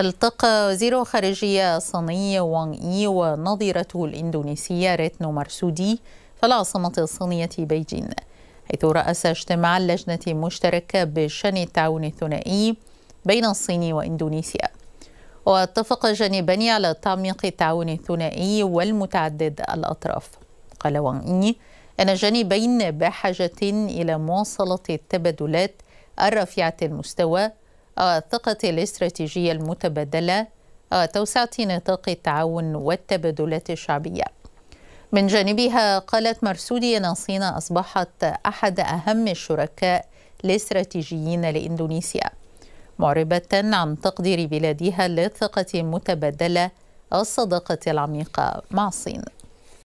التقى وزير خارجية صيني وان إي ونظيرته الإندونيسية ريتنو مرسودي في العاصمة الصينية بيجين حيث رأس اجتماع لجنة مشتركة بشأن التعاون الثنائي بين الصين وإندونيسيا واتفق جانبان على تعميق التعاون الثنائي والمتعدد الأطراف قال وان إي أن الجانبين بحاجة إلى مواصلة التبادلات الرفيعة المستوى الثقة الاستراتيجية المتبادلة آه، توسعة نطاق التعاون والتبادلات الشعبية من جانبها قالت مرسودي أن الصين أصبحت أحد أهم الشركاء الاستراتيجيين لإندونيسيا معربة عن تقدير بلادها للثقة المتبادلة الصداقة العميقة مع الصين